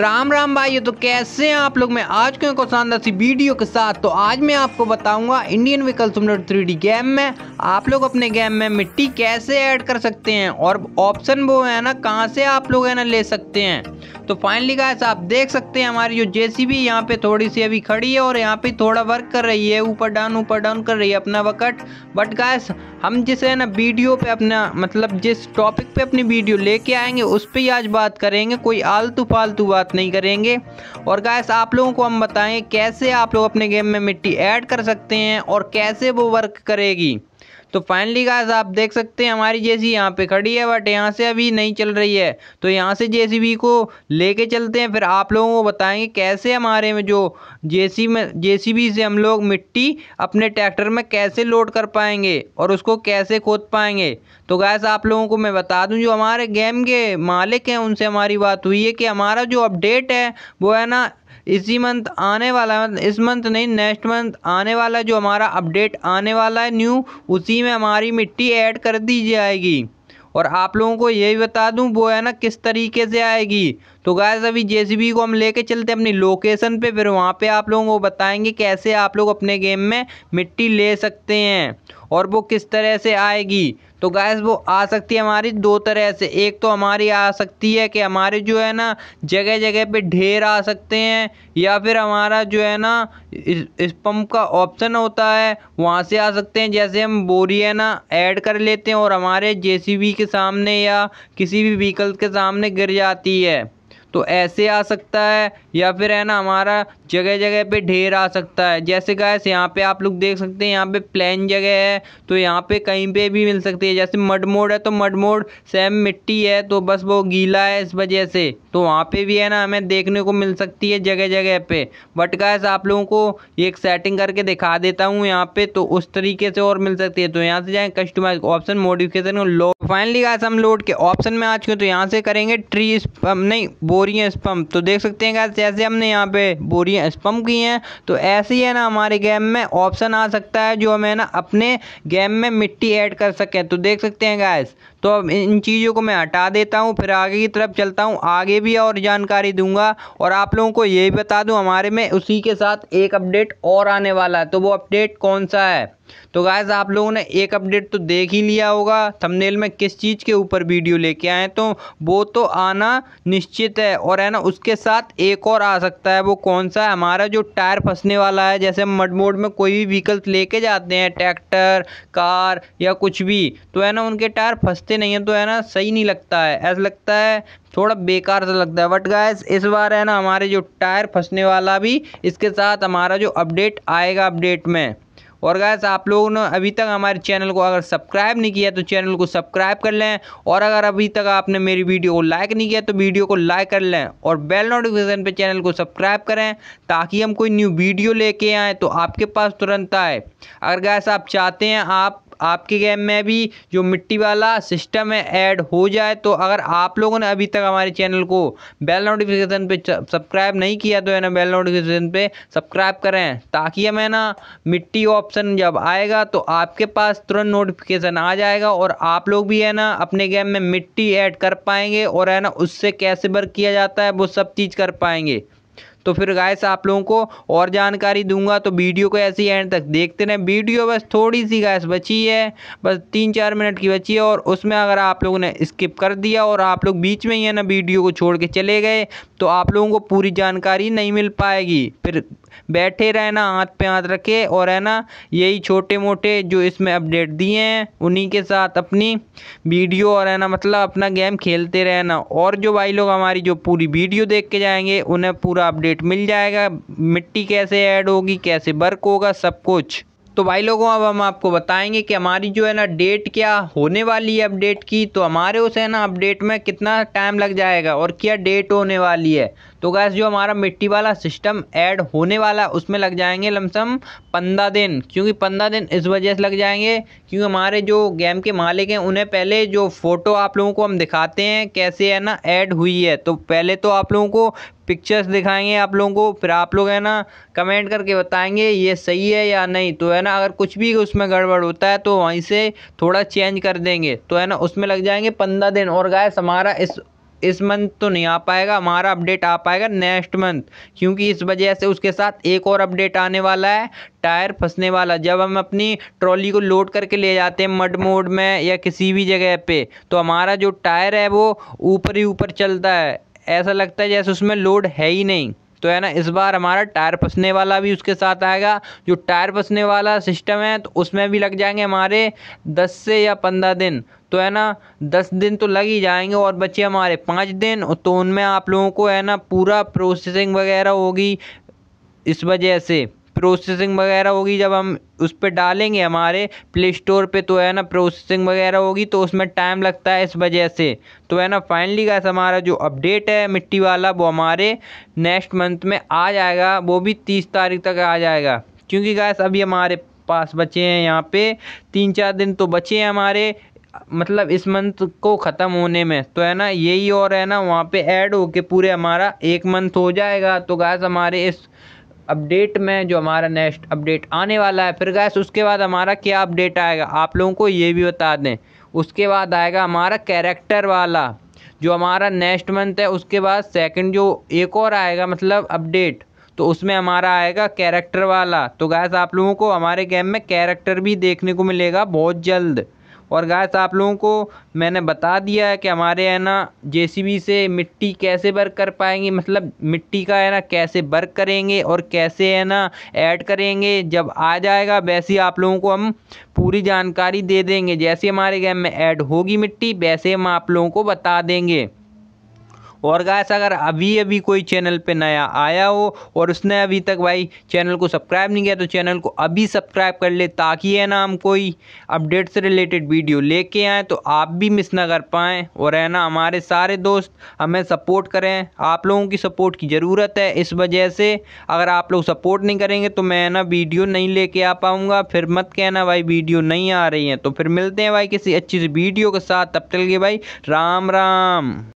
राम राम भाई तो कैसे हैं आप लोग मैं आज क्यों को शानदार सी वीडियो के साथ तो आज मैं आपको बताऊंगा Indian vehicle simulator three game में आप लोग अपने गेम में मिट्टी कैसे ऐड कर सकते हैं और ऑप्शन वो है ना कहाँ से आप लोग है ना ले सकते हैं तो फाइनली गाइस आप देख सकते हैं हमारी जो जेसीबी यहाँ पे थोड़ी सी अभी खड़ी है और यहाँ पे थोड़ा वर्क कर रही है ऊपर डाउन ऊपर डाउन कर रही है अपना वकट बट गाइस हम जिसे ना वीडियो पे अपना मतलब जिस टॉपिक पे अपनी वीडियो लेके आएंगे उस पर ही आज बात करेंगे कोई आलतू फालतू बात नहीं करेंगे और गाइस आप लोगों को हम बताएं कैसे आप लोग अपने गेम में मिट्टी ऐड कर सकते हैं और कैसे वो वर्क करेगी तो फाइनली गाइस आप देख सकते हैं हमारी जेसी यहाँ पे खड़ी है बट यहाँ से अभी नहीं चल रही है तो यहाँ से जेसीबी को लेके चलते हैं फिर आप लोगों को बताएंगे कैसे हमारे में जो जेसी में जेसीबी से हम लोग मिट्टी अपने ट्रैक्टर में कैसे लोड कर पाएंगे और उसको कैसे खोद पाएंगे तो गैस आप लोगों को मैं बता दूं जो हमारे गेम के मालिक हैं उनसे हमारी बात हुई है कि हमारा जो अपडेट है वो है ना इसी मंथ आने वाला है मतलब इस मंथ नहीं नेक्स्ट मंथ आने वाला जो हमारा अपडेट आने वाला है न्यू उसी में हमारी मिट्टी ऐड कर दी जाएगी और आप लोगों को भी बता दूं वो है ना किस तरीके से आएगी तो गाय अभी जे को हम लेके चलते हैं अपनी लोकेशन पे फिर वहाँ पे आप लोगों को बताएंगे कैसे आप लोग अपने गेम में मिट्टी ले सकते हैं और वो किस तरह से आएगी तो गैस वो आ सकती है हमारी दो तरह से एक तो हमारी आ सकती है कि हमारे जो है ना जगह जगह पे ढेर आ सकते हैं या फिर हमारा जो है ना इस, पंप का ऑप्शन होता है वहाँ से आ सकते हैं जैसे हम बोरी है ना ऐड कर लेते हैं और हमारे जेसीबी के सामने या किसी भी व्हीकल के सामने गिर जाती है तो ऐसे आ सकता है या फिर है ना हमारा जगह जगह पे ढेर आ सकता है जैसे गैस यहाँ पे आप लोग देख सकते हैं यहाँ पे प्लेन जगह है तो यहाँ पे कहीं पे भी मिल सकती है जैसे मड मोड है तो मड मोड सेम मिट्टी है तो बस वो गीला है इस वजह से तो वहाँ पे भी है ना हमें देखने को मिल सकती है जगह जगह पे बट गैस आप लोगों को एक सेटिंग करके दिखा देता हूँ यहाँ पे तो उस तरीके से और मिल सकती है तो यहाँ से जाएँ कस्टमाइज ऑप्शन मोडिफिकेशन लो फाइनली गैस हम लोड के ऑप्शन में आ चुके हैं तो यहाँ से करेंगे ट्री नहीं वो बोरियाँ स्पम्प तो देख सकते हैं जैसे हमने यहाँ पे बोरियाँ स्पम्प की हैं तो ऐसे ही है ना हमारे गेम में ऑप्शन आ सकता है जो हमें ना अपने गेम में मिट्टी ऐड कर सकें तो देख सकते हैं गैस तो अब इन चीज़ों को मैं हटा देता हूँ फिर आगे की तरफ चलता हूँ आगे भी और जानकारी दूंगा और आप लोगों को ये भी बता दूँ हमारे में उसी के साथ एक अपडेट और आने वाला है तो वो अपडेट कौन सा है तो गाय आप लोगों ने एक अपडेट तो देख ही लिया होगा थंबनेल में किस चीज़ के ऊपर वीडियो लेके आए तो वो तो आना निश्चित है और है ना उसके साथ एक और आ सकता है वो कौन सा है हमारा जो टायर फंसने वाला है जैसे हम मड मोड में कोई भी व्हीकल्स लेके जाते हैं ट्रैक्टर कार या कुछ भी तो है ना उनके टायर फंसते समझते नहीं है तो है ना सही नहीं लगता है ऐसा लगता है थोड़ा बेकार सा लगता है बट गायस इस बार है ना हमारे जो टायर फंसने वाला भी इसके साथ हमारा जो अपडेट आएगा अपडेट में और गैस आप लोगों ने अभी तक हमारे चैनल को अगर सब्सक्राइब नहीं किया तो चैनल को सब्सक्राइब कर लें और अगर अभी तक आपने मेरी वीडियो को लाइक नहीं किया तो वीडियो को लाइक कर लें और बेल नोटिफिकेशन पे चैनल को सब्सक्राइब करें ताकि हम कोई न्यू वीडियो लेके आएँ तो आपके पास तुरंत आए अगर गैस आप चाहते हैं आप आपके गेम में भी जो मिट्टी वाला सिस्टम है ऐड हो जाए तो अगर आप लोगों ने अभी तक हमारे चैनल को बेल नोटिफिकेशन पे सब्सक्राइब नहीं किया तो है ना बेल नोटिफिकेशन पे सब्सक्राइब करें ताकि हमें ना मिट्टी ऑप्शन जब आएगा तो आपके पास तुरंत नोटिफिकेशन आ जाएगा और आप लोग भी है ना अपने गेम में मिट्टी ऐड कर पाएंगे और है ना उससे कैसे वर्क किया जाता है वो सब चीज़ कर पाएंगे तो फिर गाइस आप लोगों को और जानकारी दूंगा तो वीडियो को ऐसे ही एंड तक देखते रहें वीडियो बस थोड़ी सी गाइस बची है बस तीन चार मिनट की बची है और उसमें अगर आप लोगों ने स्किप कर दिया और आप लोग बीच में ही है ना वीडियो को छोड़ के चले गए तो आप लोगों को पूरी जानकारी नहीं मिल पाएगी फिर बैठे रहना हाथ पे हाथ रखे और है ना यही छोटे मोटे जो इसमें अपडेट दिए हैं उन्हीं के साथ अपनी वीडियो और है ना मतलब अपना गेम खेलते रहना और जो भाई लोग हमारी जो पूरी वीडियो देख के जाएंगे उन्हें पूरा अपडेट मिल जाएगा मिट्टी कैसे ऐड होगी कैसे वर्क होगा सब कुछ तो भाई लोगों अब हम आपको बताएंगे कि हमारी जो है ना डेट क्या होने वाली है अपडेट की तो हमारे उस है ना अपडेट में कितना टाइम लग जाएगा और क्या डेट होने वाली है तो गैस जो हमारा मिट्टी वाला सिस्टम ऐड होने वाला है उसमें लग जाएंगे लमसम पंद्रह दिन क्योंकि पंद्रह दिन इस वजह से लग जाएंगे क्योंकि हमारे जो गेम के मालिक हैं उन्हें पहले जो फ़ोटो आप लोगों को हम दिखाते हैं कैसे है ना ऐड हुई है तो पहले तो आप लोगों को पिक्चर्स दिखाएंगे आप लोगों को फिर आप लोग है ना कमेंट करके बताएंगे ये सही है या नहीं तो है ना अगर कुछ भी उसमें गड़बड़ होता है तो वहीं से थोड़ा चेंज कर देंगे तो है ना उसमें लग जाएंगे पंद्रह दिन और गैस हमारा इस इस मंथ तो नहीं आ पाएगा हमारा अपडेट आ पाएगा नेक्स्ट मंथ क्योंकि इस वजह से उसके साथ एक और अपडेट आने वाला है टायर फंसने वाला जब हम अपनी ट्रॉली को लोड करके ले जाते हैं मड मोड में या किसी भी जगह पे तो हमारा जो टायर है वो ऊपर ही ऊपर चलता है ऐसा लगता है जैसे उसमें लोड है ही नहीं तो है ना इस बार हमारा टायर फंसने वाला भी उसके साथ आएगा जो टायर फंसने वाला सिस्टम है तो उसमें भी लग जाएंगे हमारे दस से या पंद्रह दिन तो है ना दस दिन तो लग ही जाएंगे और बच्चे हमारे पाँच दिन तो उनमें आप लोगों को है ना पूरा प्रोसेसिंग वगैरह होगी इस वजह से प्रोसेसिंग वगैरह होगी जब हम उस पर डालेंगे हमारे प्ले स्टोर पर तो है ना प्रोसेसिंग वगैरह होगी तो उसमें टाइम लगता है इस वजह से तो है ना फाइनली गैस हमारा जो अपडेट है मिट्टी वाला वो हमारे नेक्स्ट मंथ में आ जाएगा वो भी तीस तारीख तक आ जाएगा क्योंकि गैस अभी हमारे पास बचे हैं यहाँ पे तीन चार दिन तो बचे हैं हमारे मतलब इस मंथ को ख़त्म होने में तो है ना यही और है ना वहाँ पे ऐड होके पूरे हमारा एक मंथ हो जाएगा तो गैस हमारे इस अपडेट में जो हमारा नेक्स्ट अपडेट आने वाला है फिर गैस उसके बाद हमारा क्या अपडेट आएगा आप लोगों को ये भी बता दें उसके बाद आएगा हमारा कैरेक्टर वाला जो हमारा नेक्स्ट मंथ है उसके बाद सेकेंड जो एक और आएगा मतलब अपडेट तो उसमें हमारा आएगा कैरेक्टर वाला तो गैस आप लोगों को हमारे गेम में कैरेक्टर भी देखने को मिलेगा बहुत जल्द और गैस आप लोगों को मैंने बता दिया है कि हमारे है ना जे से मिट्टी कैसे वर्क कर पाएंगे मतलब मिट्टी का है ना कैसे वर्क करेंगे और कैसे है ना ऐड करेंगे जब आ जाएगा वैसे आप लोगों को हम पूरी जानकारी दे देंगे जैसे हमारे गेम में ऐड होगी मिट्टी वैसे हम आप लोगों को बता देंगे और गाय अगर अभी अभी कोई चैनल पे नया आया हो और उसने अभी तक भाई चैनल को सब्सक्राइब नहीं किया तो चैनल को अभी सब्सक्राइब कर ले ताकि है ना हम कोई अपडेट से रिलेटेड वीडियो लेके आएँ तो आप भी मिस ना कर पाएँ और है ना हमारे सारे दोस्त हमें सपोर्ट करें आप लोगों की सपोर्ट की ज़रूरत है इस वजह से अगर आप लोग सपोर्ट नहीं करेंगे तो मैं ना वीडियो नहीं लेके आ पाऊँगा फिर मत कहना भाई वीडियो नहीं आ रही है तो फिर मिलते हैं भाई किसी अच्छी सी वीडियो के साथ तब तक के भाई राम राम